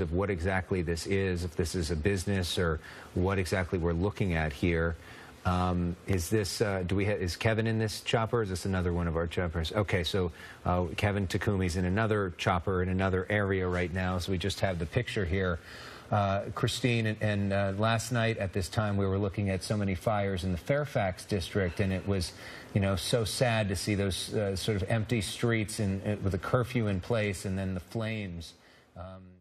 of what exactly this is, if this is a business or what exactly we're looking at here. Um, is this, uh, do we is Kevin in this chopper? Is this another one of our choppers? Okay, so uh, Kevin Takumi's in another chopper in another area right now, so we just have the picture here. Uh, Christine, and, and uh, last night at this time we were looking at so many fires in the Fairfax district, and it was, you know, so sad to see those uh, sort of empty streets uh, with a curfew in place, and then the flames. Um,